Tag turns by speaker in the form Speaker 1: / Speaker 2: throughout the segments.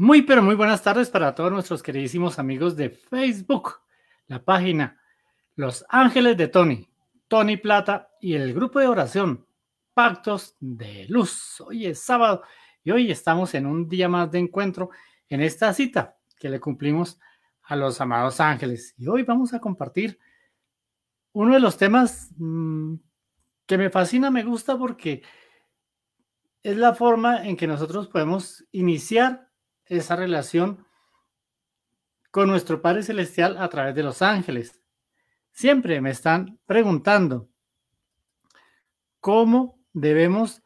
Speaker 1: Muy, pero muy buenas tardes para todos nuestros queridísimos amigos de Facebook, la página Los Ángeles de Tony, Tony Plata y el grupo de oración Pactos de Luz. Hoy es sábado y hoy estamos en un día más de encuentro en esta cita que le cumplimos a los amados ángeles. Y hoy vamos a compartir uno de los temas mm, que me fascina, me gusta porque es la forma en que nosotros podemos iniciar esa relación con nuestro Padre Celestial a través de los ángeles. Siempre me están preguntando cómo debemos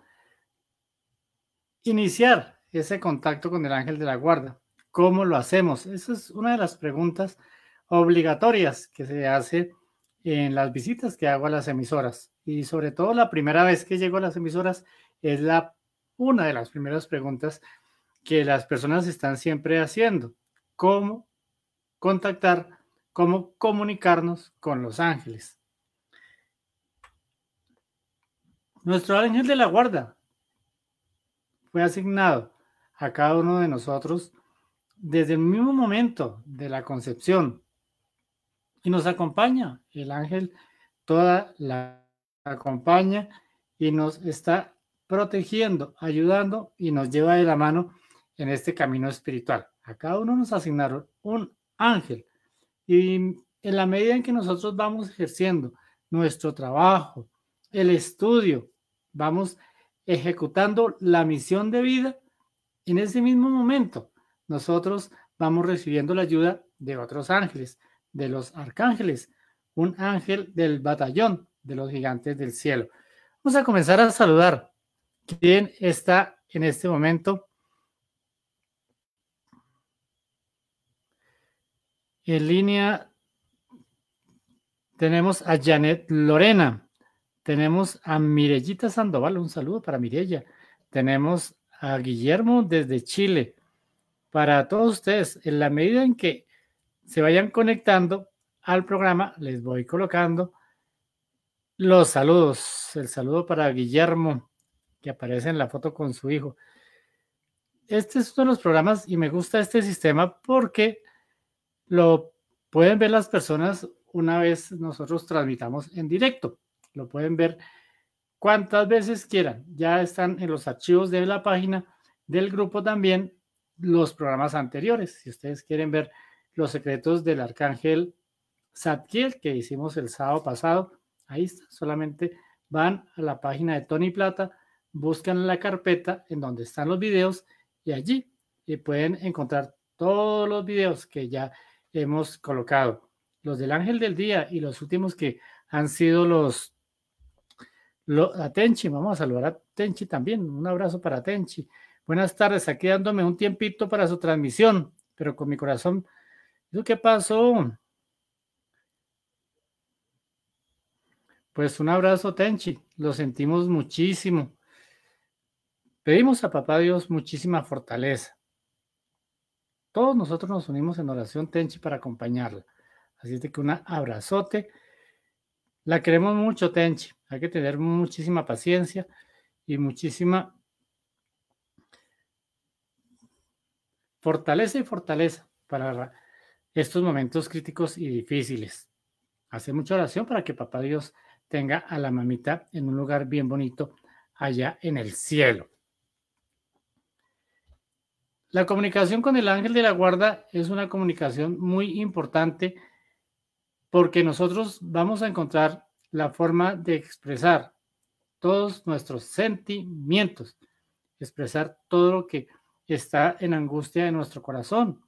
Speaker 1: iniciar ese contacto con el ángel de la guarda. ¿Cómo lo hacemos? Esa es una de las preguntas obligatorias que se hace en las visitas que hago a las emisoras. Y sobre todo la primera vez que llego a las emisoras es la, una de las primeras preguntas que las personas están siempre haciendo, cómo contactar, cómo comunicarnos con los ángeles. Nuestro ángel de la guarda fue asignado a cada uno de nosotros desde el mismo momento de la concepción y nos acompaña el ángel toda la acompaña y nos está protegiendo, ayudando y nos lleva de la mano en este camino espiritual. A cada uno nos asignaron un ángel y en la medida en que nosotros vamos ejerciendo nuestro trabajo, el estudio, vamos ejecutando la misión de vida, en ese mismo momento nosotros vamos recibiendo la ayuda de otros ángeles, de los arcángeles, un ángel del batallón de los gigantes del cielo. Vamos a comenzar a saludar quién está en este momento En línea tenemos a Janet Lorena, tenemos a Mirellita Sandoval, un saludo para Mirella, tenemos a Guillermo desde Chile. Para todos ustedes, en la medida en que se vayan conectando al programa, les voy colocando los saludos. El saludo para Guillermo, que aparece en la foto con su hijo. Este es uno de los programas y me gusta este sistema porque lo pueden ver las personas una vez nosotros transmitamos en directo. Lo pueden ver cuantas veces quieran. Ya están en los archivos de la página del grupo también los programas anteriores. Si ustedes quieren ver los secretos del arcángel Zadkiel que hicimos el sábado pasado, ahí está. Solamente van a la página de Tony Plata, buscan la carpeta en donde están los videos y allí eh, pueden encontrar todos los videos que ya hemos colocado. Los del ángel del día y los últimos que han sido los, a Tenchi, vamos a saludar a Tenchi también. Un abrazo para Tenchi. Buenas tardes, aquí dándome un tiempito para su transmisión, pero con mi corazón. qué pasó? Pues un abrazo, Tenchi. Lo sentimos muchísimo. Pedimos a Papá Dios muchísima fortaleza todos nosotros nos unimos en oración Tenchi para acompañarla. Así es que un abrazote. La queremos mucho, Tenchi. Hay que tener muchísima paciencia y muchísima fortaleza y fortaleza para estos momentos críticos y difíciles. Hace mucha oración para que papá Dios tenga a la mamita en un lugar bien bonito allá en el cielo. La comunicación con el ángel de la guarda es una comunicación muy importante porque nosotros vamos a encontrar la forma de expresar todos nuestros sentimientos, expresar todo lo que está en angustia de nuestro corazón.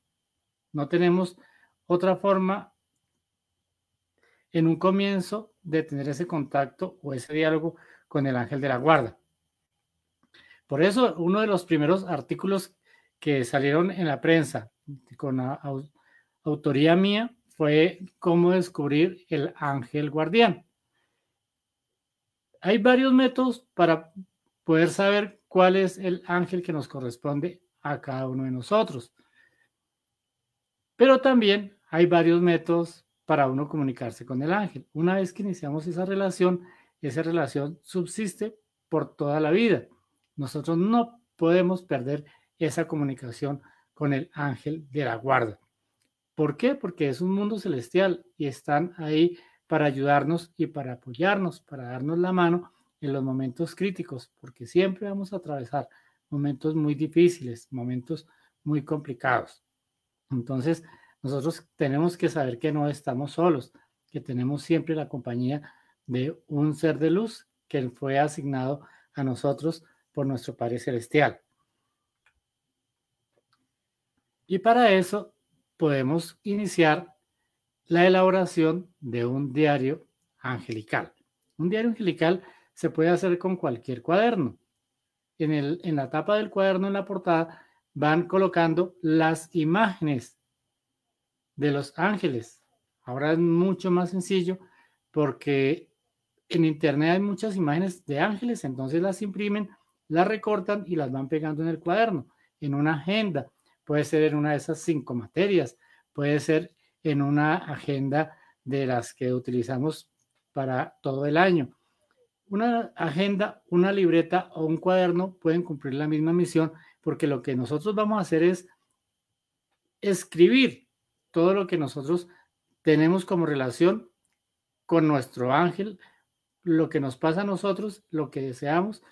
Speaker 1: No tenemos otra forma en un comienzo de tener ese contacto o ese diálogo con el ángel de la guarda. Por eso, uno de los primeros artículos que salieron en la prensa con autoría mía fue cómo descubrir el ángel guardián. Hay varios métodos para poder saber cuál es el ángel que nos corresponde a cada uno de nosotros. Pero también hay varios métodos para uno comunicarse con el ángel. Una vez que iniciamos esa relación, esa relación subsiste por toda la vida. Nosotros no podemos perder esa comunicación con el ángel de la guarda. ¿Por qué? Porque es un mundo celestial y están ahí para ayudarnos y para apoyarnos, para darnos la mano en los momentos críticos, porque siempre vamos a atravesar momentos muy difíciles, momentos muy complicados. Entonces, nosotros tenemos que saber que no estamos solos, que tenemos siempre la compañía de un ser de luz que fue asignado a nosotros por nuestro Padre Celestial. Y para eso podemos iniciar la elaboración de un diario angelical. Un diario angelical se puede hacer con cualquier cuaderno. En, el, en la tapa del cuaderno, en la portada, van colocando las imágenes de los ángeles. Ahora es mucho más sencillo porque en internet hay muchas imágenes de ángeles, entonces las imprimen, las recortan y las van pegando en el cuaderno, en una agenda, puede ser en una de esas cinco materias, puede ser en una agenda de las que utilizamos para todo el año. Una agenda, una libreta o un cuaderno pueden cumplir la misma misión porque lo que nosotros vamos a hacer es escribir todo lo que nosotros tenemos como relación con nuestro ángel, lo que nos pasa a nosotros, lo que deseamos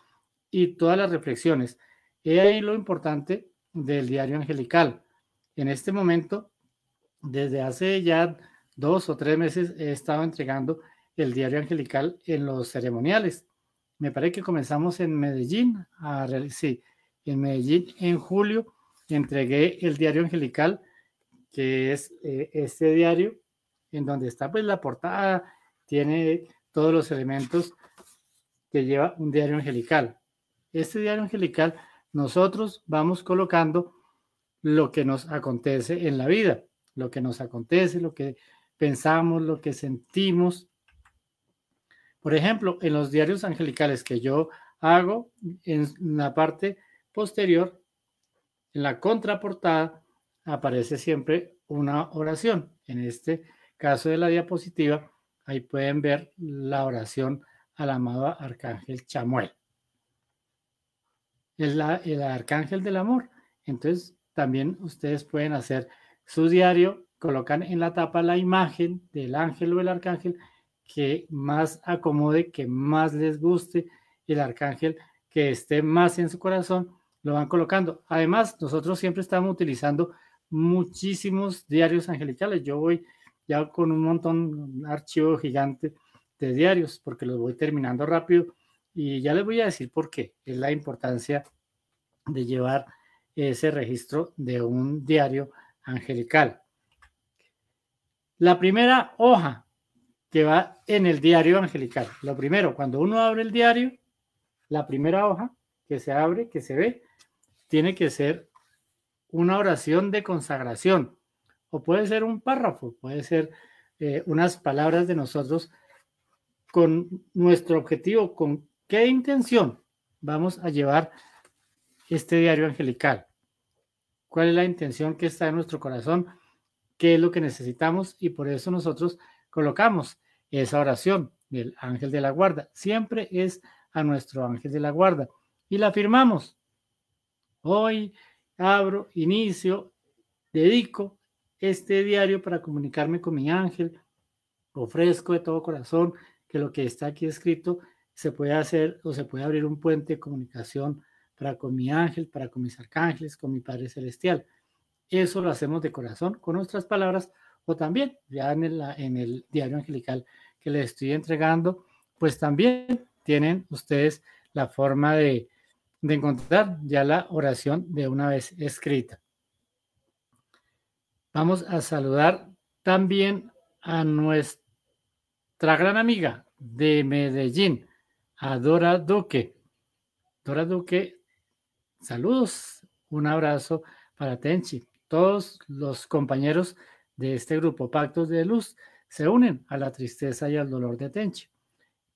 Speaker 1: y todas las reflexiones. Y ahí lo importante del diario angelical. En este momento, desde hace ya dos o tres meses, he estado entregando el diario angelical en los ceremoniales. Me parece que comenzamos en Medellín, a, ah, sí, en Medellín en julio entregué el diario angelical, que es eh, este diario, en donde está pues la portada, tiene todos los elementos que lleva un diario angelical. Este diario angelical nosotros vamos colocando lo que nos acontece en la vida, lo que nos acontece, lo que pensamos, lo que sentimos. Por ejemplo, en los diarios angelicales que yo hago, en la parte posterior, en la contraportada, aparece siempre una oración. En este caso de la diapositiva, ahí pueden ver la oración al amado arcángel Chamuel es la, el arcángel del amor. Entonces, también ustedes pueden hacer su diario, colocan en la tapa la imagen del ángel o el arcángel que más acomode, que más les guste, el arcángel que esté más en su corazón, lo van colocando. Además, nosotros siempre estamos utilizando muchísimos diarios angelicales. Yo voy ya con un montón, un archivo gigante de diarios, porque los voy terminando rápido y ya les voy a decir por qué. Es la importancia de llevar ese registro de un diario angelical. La primera hoja que va en el diario angelical. Lo primero, cuando uno abre el diario, la primera hoja que se abre, que se ve, tiene que ser una oración de consagración. O puede ser un párrafo, puede ser eh, unas palabras de nosotros con nuestro objetivo, con ¿Qué intención vamos a llevar este diario angelical? ¿Cuál es la intención que está en nuestro corazón? ¿Qué es lo que necesitamos? Y por eso nosotros colocamos esa oración del ángel de la guarda. Siempre es a nuestro ángel de la guarda. Y la firmamos. Hoy abro, inicio, dedico este diario para comunicarme con mi ángel. Ofrezco de todo corazón que lo que está aquí escrito se puede hacer o se puede abrir un puente de comunicación para con mi ángel, para con mis arcángeles, con mi Padre Celestial. Eso lo hacemos de corazón, con nuestras palabras o también ya en el, en el diario angelical que les estoy entregando, pues también tienen ustedes la forma de, de encontrar ya la oración de una vez escrita. Vamos a saludar también a nuestra gran amiga de Medellín, a Dora Duque. Dora Duque, saludos, un abrazo para Tenchi. Todos los compañeros de este grupo Pactos de Luz se unen a la tristeza y al dolor de Tenchi.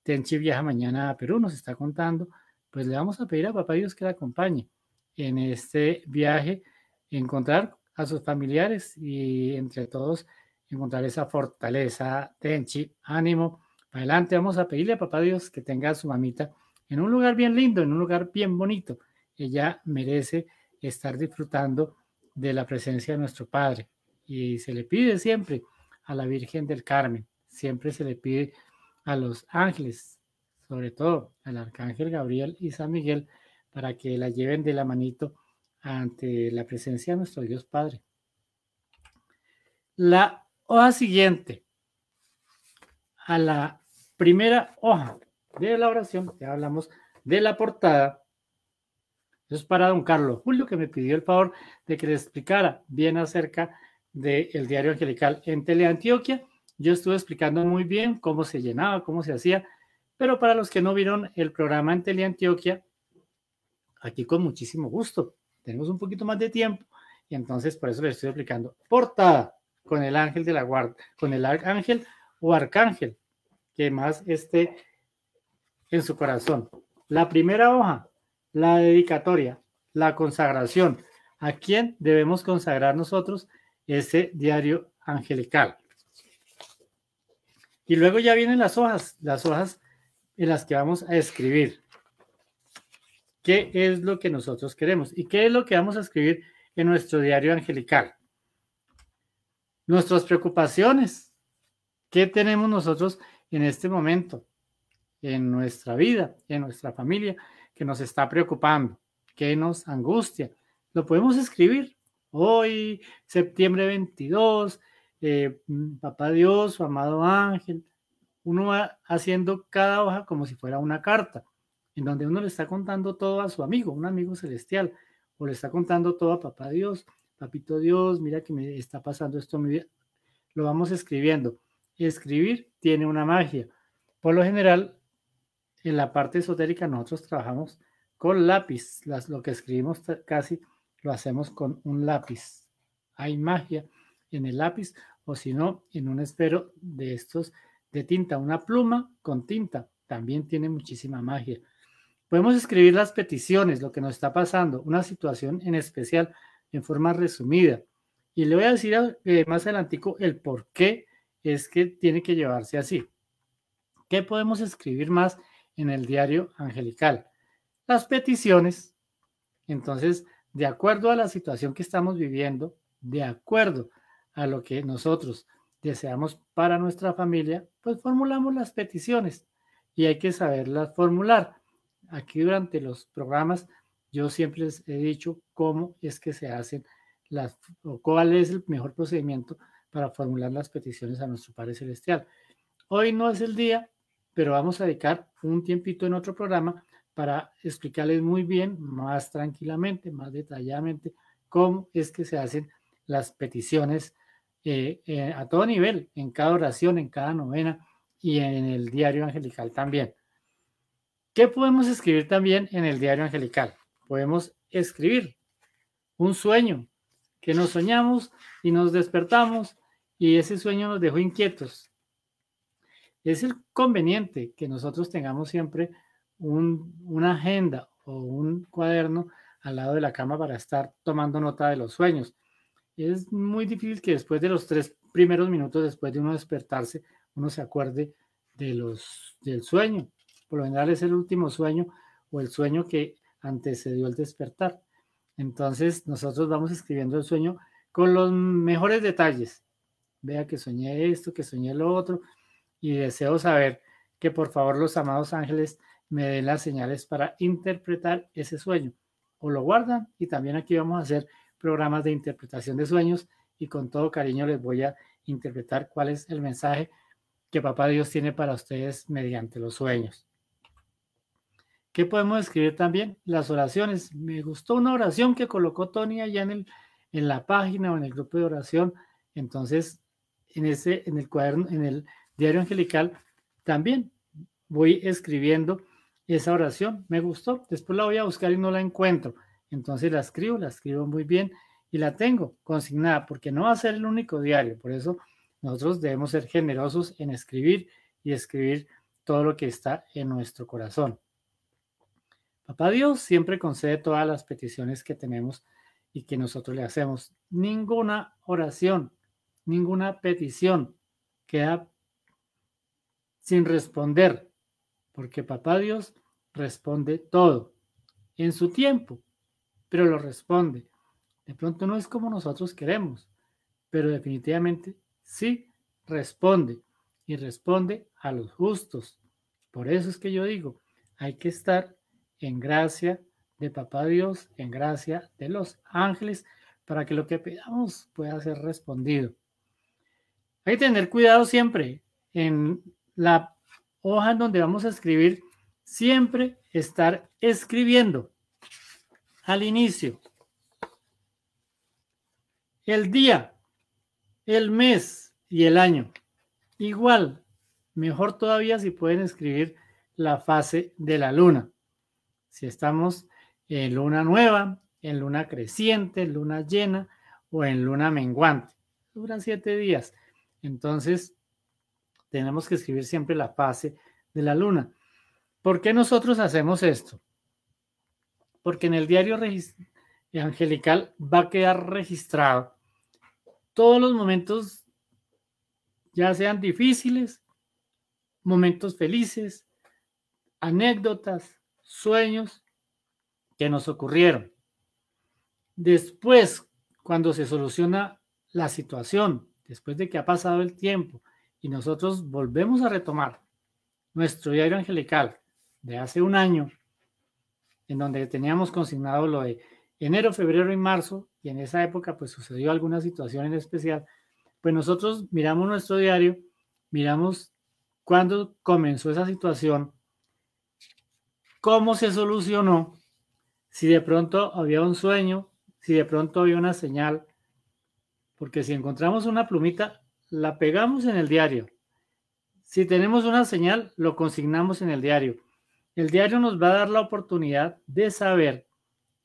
Speaker 1: Tenchi viaja mañana a Perú, nos está contando, pues le vamos a pedir a Papá Dios que la acompañe en este viaje, encontrar a sus familiares y entre todos encontrar esa fortaleza, Tenchi, ánimo Adelante, vamos a pedirle a papá Dios que tenga a su mamita en un lugar bien lindo, en un lugar bien bonito. Ella merece estar disfrutando de la presencia de nuestro Padre. Y se le pide siempre a la Virgen del Carmen, siempre se le pide a los ángeles, sobre todo al Arcángel Gabriel y San Miguel, para que la lleven de la manito ante la presencia de nuestro Dios Padre. La hoja oh, siguiente a la primera hoja de la oración, ya hablamos de la portada. Eso es para don Carlos Julio, que me pidió el favor de que le explicara bien acerca del diario angelical en Teleantioquia. Yo estuve explicando muy bien cómo se llenaba, cómo se hacía, pero para los que no vieron el programa en Teleantioquia, aquí con muchísimo gusto. Tenemos un poquito más de tiempo y entonces por eso le estoy explicando. Portada con el ángel de la guarda, con el arcángel o arcángel que más esté en su corazón. La primera hoja, la dedicatoria, la consagración. ¿A quién debemos consagrar nosotros ese diario angelical? Y luego ya vienen las hojas, las hojas en las que vamos a escribir. ¿Qué es lo que nosotros queremos? ¿Y qué es lo que vamos a escribir en nuestro diario angelical? Nuestras preocupaciones, ¿Qué tenemos nosotros en este momento en nuestra vida, en nuestra familia, que nos está preocupando, que nos angustia? Lo podemos escribir hoy, septiembre 22, eh, papá Dios, su amado ángel. Uno va haciendo cada hoja como si fuera una carta, en donde uno le está contando todo a su amigo, un amigo celestial, o le está contando todo a papá Dios, papito Dios, mira que me está pasando esto en mi vida. Lo vamos escribiendo escribir tiene una magia. Por lo general, en la parte esotérica nosotros trabajamos con lápiz. Las, lo que escribimos casi lo hacemos con un lápiz. Hay magia en el lápiz o si no, en un espero de estos de tinta. Una pluma con tinta también tiene muchísima magia. Podemos escribir las peticiones, lo que nos está pasando, una situación en especial en forma resumida. Y le voy a decir eh, más adelante el por qué es que tiene que llevarse así. ¿Qué podemos escribir más en el diario angelical? Las peticiones. Entonces, de acuerdo a la situación que estamos viviendo, de acuerdo a lo que nosotros deseamos para nuestra familia, pues formulamos las peticiones y hay que saberlas formular. Aquí durante los programas yo siempre les he dicho cómo es que se hacen las o cuál es el mejor procedimiento para formular las peticiones a nuestro Padre Celestial. Hoy no es el día, pero vamos a dedicar un tiempito en otro programa para explicarles muy bien, más tranquilamente, más detalladamente, cómo es que se hacen las peticiones eh, eh, a todo nivel, en cada oración, en cada novena y en el diario angelical también. ¿Qué podemos escribir también en el diario angelical? Podemos escribir un sueño, que nos soñamos y nos despertamos y ese sueño nos dejó inquietos. Es el conveniente que nosotros tengamos siempre una agenda o un cuaderno al lado de la cama para estar tomando nota de los sueños. Es muy difícil que después de los tres primeros minutos, después de uno despertarse, uno se acuerde de los, del sueño. Por lo general es el último sueño o el sueño que antecedió el despertar. Entonces nosotros vamos escribiendo el sueño con los mejores detalles. Vea que soñé esto, que soñé lo otro, y deseo saber que por favor los amados ángeles me den las señales para interpretar ese sueño. O lo guardan y también aquí vamos a hacer programas de interpretación de sueños y con todo cariño les voy a interpretar cuál es el mensaje que Papá Dios tiene para ustedes mediante los sueños. ¿Qué podemos escribir también? Las oraciones. Me gustó una oración que colocó Tony allá en, el, en la página o en el grupo de oración. Entonces, en, ese, en el cuaderno, en el diario angelical, también voy escribiendo esa oración. Me gustó. Después la voy a buscar y no la encuentro. Entonces la escribo, la escribo muy bien y la tengo consignada porque no va a ser el único diario. Por eso nosotros debemos ser generosos en escribir y escribir todo lo que está en nuestro corazón. Papá Dios siempre concede todas las peticiones que tenemos y que nosotros le hacemos. Ninguna oración, ninguna petición queda sin responder, porque Papá Dios responde todo en su tiempo, pero lo responde. De pronto no es como nosotros queremos, pero definitivamente sí responde y responde a los justos. Por eso es que yo digo, hay que estar en gracia de Papá Dios, en gracia de los ángeles, para que lo que pedamos pueda ser respondido. Hay que tener cuidado siempre en la hoja en donde vamos a escribir, siempre estar escribiendo al inicio el día, el mes y el año. Igual, mejor todavía si pueden escribir la fase de la luna si estamos en luna nueva, en luna creciente, luna llena o en luna menguante. Duran siete días. Entonces, tenemos que escribir siempre la fase de la luna. ¿Por qué nosotros hacemos esto? Porque en el diario angelical va a quedar registrado todos los momentos, ya sean difíciles, momentos felices, anécdotas, sueños que nos ocurrieron. Después, cuando se soluciona la situación, después de que ha pasado el tiempo y nosotros volvemos a retomar nuestro diario angelical de hace un año, en donde teníamos consignado lo de enero, febrero y marzo, y en esa época pues sucedió alguna situación en especial, pues nosotros miramos nuestro diario, miramos cuándo comenzó esa situación, cómo se solucionó, si de pronto había un sueño, si de pronto había una señal, porque si encontramos una plumita, la pegamos en el diario. Si tenemos una señal, lo consignamos en el diario. El diario nos va a dar la oportunidad de saber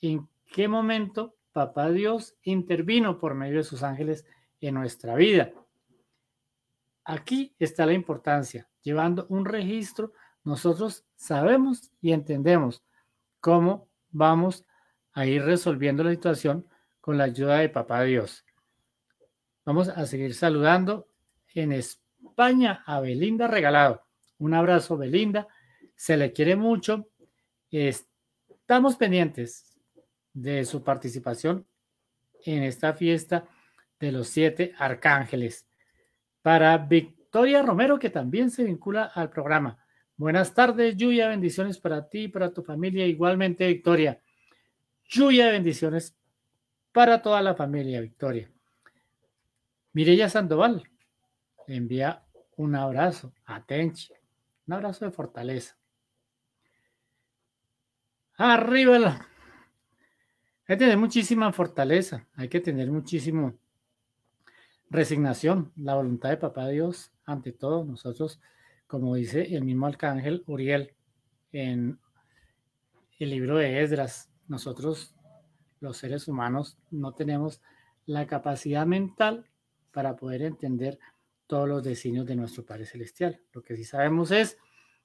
Speaker 1: en qué momento Papá Dios intervino por medio de sus ángeles en nuestra vida. Aquí está la importancia, llevando un registro nosotros sabemos y entendemos cómo vamos a ir resolviendo la situación con la ayuda de Papá Dios. Vamos a seguir saludando en España a Belinda Regalado. Un abrazo, Belinda. Se le quiere mucho. Estamos pendientes de su participación en esta fiesta de los siete arcángeles. Para Victoria Romero, que también se vincula al programa. Buenas tardes, Lluvia, bendiciones para ti, para tu familia, igualmente, Victoria. Lluvia, bendiciones para toda la familia, Victoria. Mirella Sandoval envía un abrazo a un abrazo de fortaleza. Arriba. Hay que tener muchísima fortaleza, hay que tener muchísimo resignación, la voluntad de Papá Dios ante todo. Nosotros como dice el mismo arcángel Uriel en el libro de Esdras, nosotros los seres humanos no tenemos la capacidad mental para poder entender todos los designios de nuestro Padre Celestial. Lo que sí sabemos es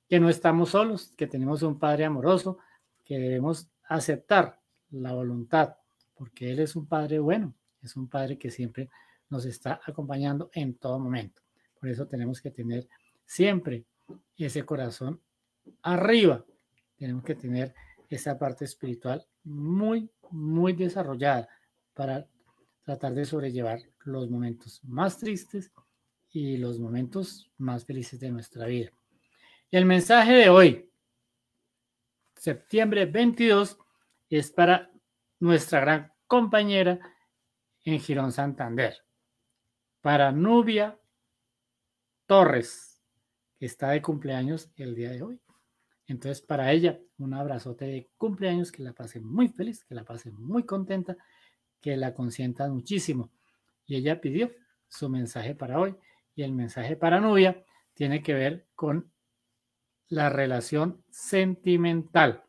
Speaker 1: que no estamos solos, que tenemos un Padre amoroso, que debemos aceptar la voluntad, porque Él es un Padre bueno, es un Padre que siempre nos está acompañando en todo momento. Por eso tenemos que tener siempre ese corazón arriba. Tenemos que tener esa parte espiritual muy, muy desarrollada para tratar de sobrellevar los momentos más tristes y los momentos más felices de nuestra vida. El mensaje de hoy, septiembre 22, es para nuestra gran compañera en Girón Santander, para Nubia Torres está de cumpleaños el día de hoy. Entonces, para ella, un abrazote de cumpleaños, que la pase muy feliz, que la pase muy contenta, que la consientan muchísimo. Y ella pidió su mensaje para hoy. Y el mensaje para Nubia tiene que ver con la relación sentimental.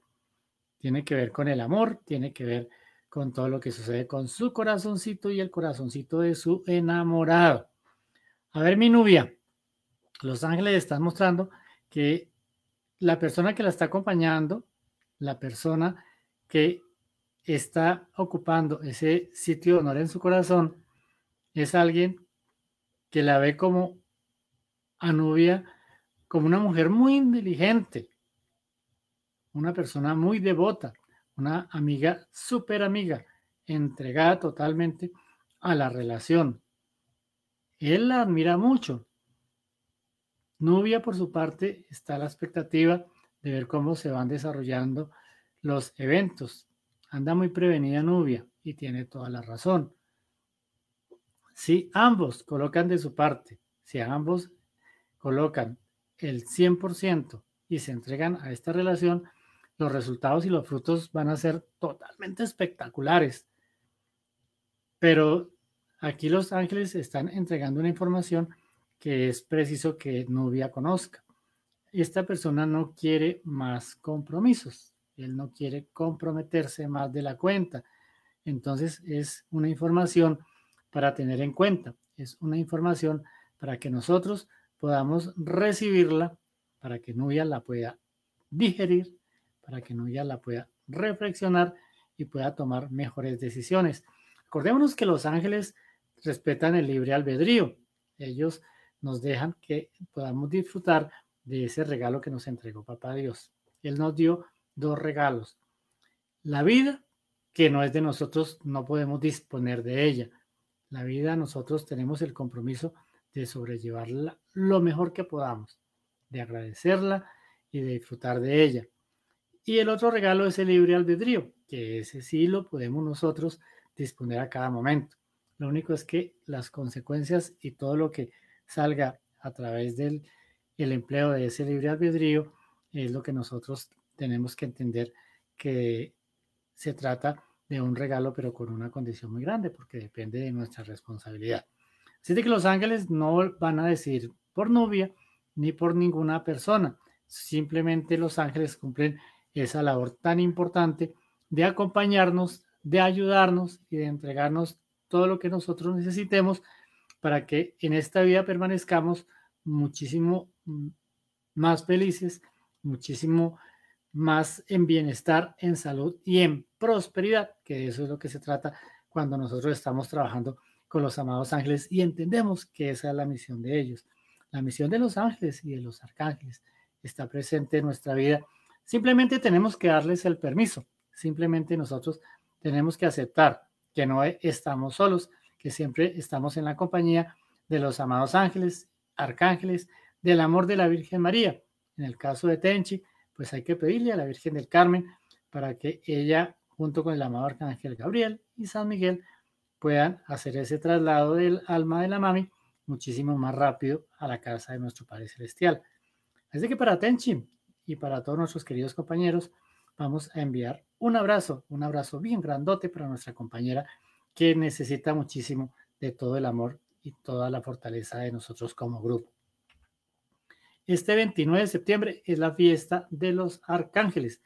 Speaker 1: Tiene que ver con el amor, tiene que ver con todo lo que sucede con su corazoncito y el corazoncito de su enamorado. A ver, mi Nubia los ángeles están mostrando que la persona que la está acompañando, la persona que está ocupando ese sitio de honor en su corazón, es alguien que la ve como Anubia, como una mujer muy inteligente, una persona muy devota, una amiga súper amiga, entregada totalmente a la relación. Él la admira mucho Nubia, por su parte, está a la expectativa de ver cómo se van desarrollando los eventos. Anda muy prevenida Nubia y tiene toda la razón. Si ambos colocan de su parte, si ambos colocan el 100% y se entregan a esta relación, los resultados y los frutos van a ser totalmente espectaculares. Pero aquí los ángeles están entregando una información que es preciso que Nubia conozca. Esta persona no quiere más compromisos, él no quiere comprometerse más de la cuenta. Entonces es una información para tener en cuenta, es una información para que nosotros podamos recibirla, para que Nubia la pueda digerir, para que Nubia la pueda reflexionar y pueda tomar mejores decisiones. Acordémonos que los ángeles respetan el libre albedrío. Ellos nos dejan que podamos disfrutar de ese regalo que nos entregó Papá Dios. Él nos dio dos regalos. La vida, que no es de nosotros, no podemos disponer de ella. La vida nosotros tenemos el compromiso de sobrellevarla lo mejor que podamos, de agradecerla y de disfrutar de ella. Y el otro regalo es el libre albedrío, que ese sí lo podemos nosotros disponer a cada momento. Lo único es que las consecuencias y todo lo que salga a través del el empleo de ese libre albedrío, es lo que nosotros tenemos que entender que se trata de un regalo, pero con una condición muy grande, porque depende de nuestra responsabilidad. Así de que los ángeles no van a decir por novia ni por ninguna persona. Simplemente los ángeles cumplen esa labor tan importante de acompañarnos, de ayudarnos y de entregarnos todo lo que nosotros necesitemos para que en esta vida permanezcamos muchísimo mm, más felices, muchísimo más en bienestar, en salud y en prosperidad, que eso es lo que se trata cuando nosotros estamos trabajando con los amados ángeles y entendemos que esa es la misión de ellos. La misión de los ángeles y de los arcángeles está presente en nuestra vida. Simplemente tenemos que darles el permiso, simplemente nosotros tenemos que aceptar que no estamos solos, que siempre estamos en la compañía de los amados ángeles, arcángeles, del amor de la Virgen María. En el caso de Tenchi, pues hay que pedirle a la Virgen del Carmen para que ella, junto con el amado arcángel Gabriel y San Miguel, puedan hacer ese traslado del alma de la mami muchísimo más rápido a la casa de nuestro Padre Celestial. Así que para Tenchi y para todos nuestros queridos compañeros, vamos a enviar un abrazo, un abrazo bien grandote para nuestra compañera que necesita muchísimo de todo el amor y toda la fortaleza de nosotros como grupo. Este 29 de septiembre es la fiesta de los arcángeles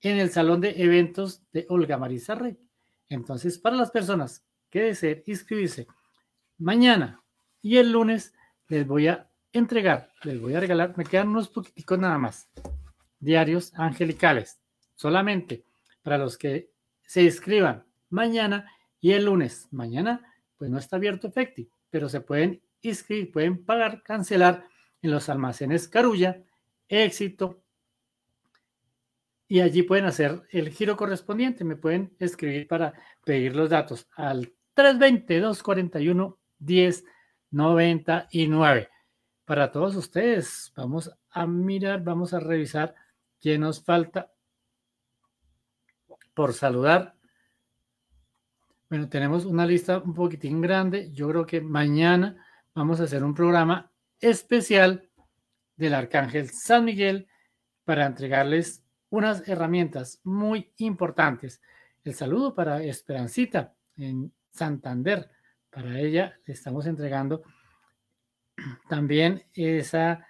Speaker 1: en el Salón de Eventos de Olga Marisa Rey. Entonces, para las personas que deseen inscribirse mañana y el lunes, les voy a entregar, les voy a regalar, me quedan unos poquiticos nada más, diarios angelicales, solamente para los que se inscriban mañana y el lunes, mañana, pues no está abierto Efecti, pero se pueden inscribir, pueden pagar, cancelar en los almacenes Carulla, Éxito. Y allí pueden hacer el giro correspondiente. Me pueden escribir para pedir los datos al 320-241-1099. Para todos ustedes, vamos a mirar, vamos a revisar qué nos falta por saludar bueno, tenemos una lista un poquitín grande. Yo creo que mañana vamos a hacer un programa especial del Arcángel San Miguel para entregarles unas herramientas muy importantes. El saludo para Esperancita en Santander. Para ella le estamos entregando también esa,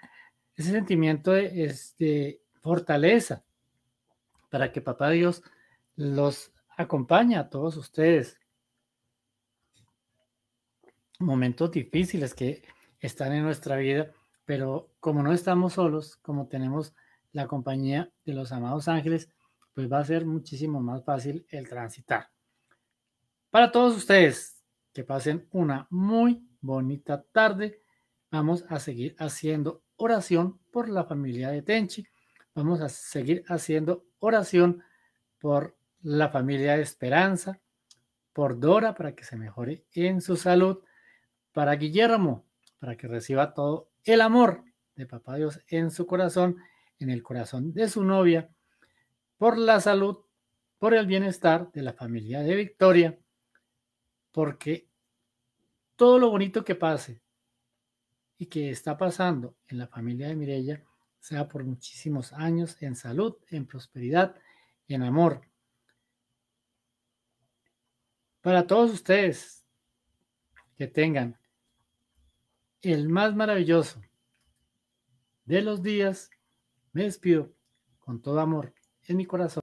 Speaker 1: ese sentimiento de, este, fortaleza para que Papá Dios los acompañe a todos ustedes momentos difíciles que están en nuestra vida, pero como no estamos solos, como tenemos la compañía de los amados ángeles, pues va a ser muchísimo más fácil el transitar. Para todos ustedes, que pasen una muy bonita tarde. Vamos a seguir haciendo oración por la familia de Tenchi. Vamos a seguir haciendo oración por la familia de Esperanza, por Dora para que se mejore en su salud para Guillermo, para que reciba todo el amor de Papá Dios en su corazón, en el corazón de su novia, por la salud, por el bienestar de la familia de Victoria, porque todo lo bonito que pase y que está pasando en la familia de Mirella sea por muchísimos años en salud, en prosperidad en amor. Para todos ustedes que tengan el más maravilloso de los días, me despido con todo amor en mi corazón.